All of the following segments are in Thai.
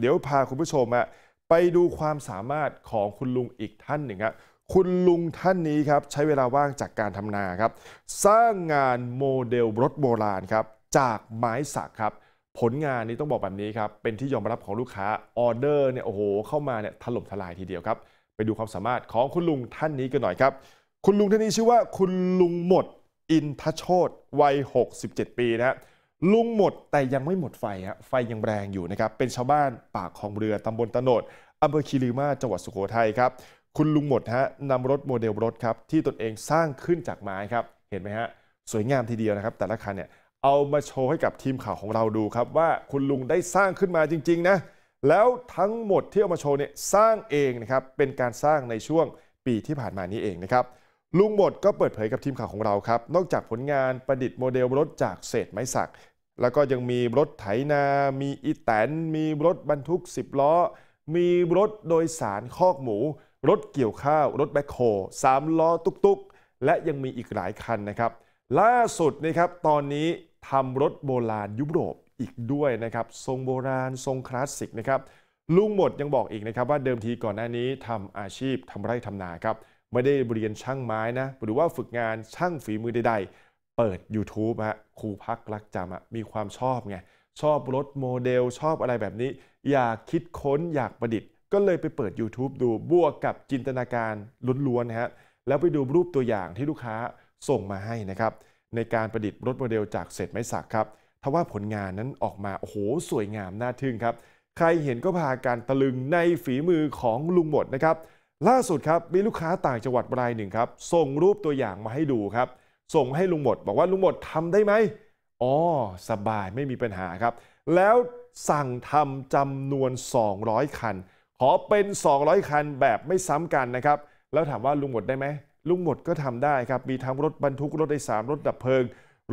เดี๋ยวพาคุณผู้ชมอะไปดูความสามารถของคุณลุงอีกท่านหนึ่งครับ คุณลุงท่านนี้ครับใช้เวลาว่างจากการทำนาครับสร้างงานโมเดลรถโบราณครับจากไม้สักครับ ผลงานนี้ต้องบอกแบบนี้ครับเป็นที่ยอมรับของลูกค้า ออเดอร์เนี่ยโอ้โหเข้ามาเนี่ยถล่มทลายทีเดียวครับ ไปดูความสามารถของคุณลุงท่านนี้กันหน่อยครับคุณลุงท่านนี้ชื่อว่าคุณลุงหมดอินทโชตวัย67ปีนะครับลุงหมดแต่ยังไม่หมดไฟฮะไฟยังแรงอยู่นะครับ เป็นชาวบ้านปากของเรือตำบลตโนดอำเภอคีรีมาจังหวัดสุโขทัยครับ คุณลุงหมดฮะนำรถโมเดลรถครับที่ตนเองสร้างขึ้นจากไม้ครับ เห็นไหมฮะ สวยงามทีเดียวนะครับ แต่ละคันเนี่ยเอามาโชว์ให้กับทีมข่าวของเราดูครับว่าคุณลุงได้สร้างขึ้นมาจริงๆนะแล้วทั้งหมดที่เอามาโชว์เนี่ยสร้างเองนะครับเป็นการสร้างในช่วงปีที่ผ่านมานี้เองนะครับลุงหมดก็เปิดเผยกับทีมข่าวของเราครับ นอกจากผลงานประดิษฐ์โมเดลรถจากเศษไม้สัก แล้วก็ยังมีรถไถนา มีอีแตน มีรถบรรทุก 10 ล้อ มีรถโดยสารคอกหมู รถเกี่ยวข้าว รถแบคโฮสามล้อตุกๆ และยังมีอีกหลายคันนะครับ ล่าสุดนะครับตอนนี้ทำรถโบราณยุโรปอีกด้วยนะครับ ทรงโบราณทรงคลาสสิกนะครับ ลุงหมดยังบอกอีกนะครับว่าเดิมทีก่อนหน้านี้ทำอาชีพทำไร่ทำนาครับไม่ได้เรียนช่างไม้นะหรือว่าฝึกงานช่างฝีมือใด ๆ เปิด YouTube ฮะครูพักรักจำมีความชอบไง ชอบรถโมเดลชอบอะไรแบบนี้ อยากคิดค้นอยากประดิษฐ์ ก็เลยไปเปิด YouTube ดูบวกกับจินตนาการล้วนๆฮะแล้วไปดูรูปตัวอย่างที่ลูกค้าส่งมาให้นะครับในการประดิษฐ์รถโมเดลจากเศษไม้สักครับ ทว่าผลงานนั้นออกมาโอ้โหสวยงามน่าทึ่งครับ ใครเห็นก็พาการตะลึงในฝีมือของลุงหมดนะครับล่าสุดครับมีลูกค้าต่างจังหวัดรายหนึ่งครับส่งรูปตัวอย่างมาให้ดูครับส่งให้ลุงหมดบอกว่าลุงหมดทำได้ไหมอ๋อสบายไม่มีปัญหาครับ แล้วสั่งทำจำนวน 200 คัน ขอเป็น 200 คันแบบไม่ซ้ำกันนะครับแล้วถามว่าลุงหมดได้ไหมลุงหมดก็ทำได้ครับมีทั้งรถบรรทุกรถไอสารรถดับเพลิง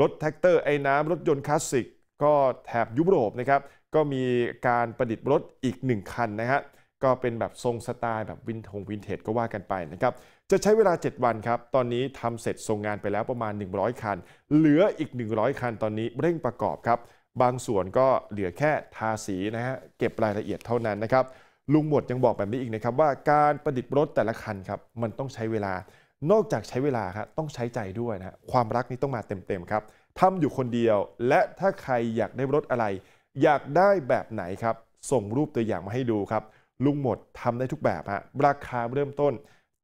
รถแท็กเตอร์ไอ้น้ำรถยนต์คลาสสิกก็แถบยุโรปนะครับ ก็มีการประดิษฐ์รถอีก 1 คันนะครับก็เป็นแบบทรงสไตล์แบบวินทงวินเทจก็ว่ากันไปนะครับ จะใช้เวลา 7 วันครับ ตอนนี้ทำเสร็จทรงงานไปแล้วประมาณ 100 คัน เหลืออีก 100 คันตอนนี้เร่งประกอบครับ บางส่วนก็เหลือแค่ทาสีนะฮะ เก็บรายละเอียดเท่านั้นนะครับ ลุงหมวดยังบอกแบบนี้อีกนะครับว่าการประดิษฐ์รถแต่ละคันครับมันต้องใช้เวลา นอกจากใช้เวลาครับต้องใช้ใจด้วยนะ ความรักนี้ต้องมาเต็มๆครับทำอยู่คนเดียว และถ้าใครอยากได้รถอะไร อยากได้แบบไหนครับส่งรูปตัวอย่างมาให้ดูครับลุงหมดทำได้ทุกแบบฮะราคาเริ่มต้น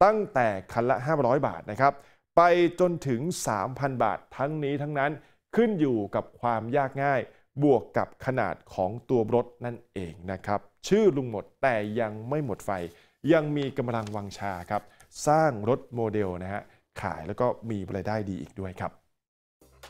ตั้งแต่คันละ 500 บาทนะครับไปจนถึง 3,000 บาททั้งนี้ทั้งนั้นขึ้นอยู่กับความยากง่าย บวกกับขนาดของตัวรถนั่นเองนะครับชื่อลุงหมดแต่ยังไม่หมดไฟยังมีกำลังวังชาครับสร้างรถโมเดลนะฮะขายแล้วก็มีรายได้ดีอีกด้วยครับ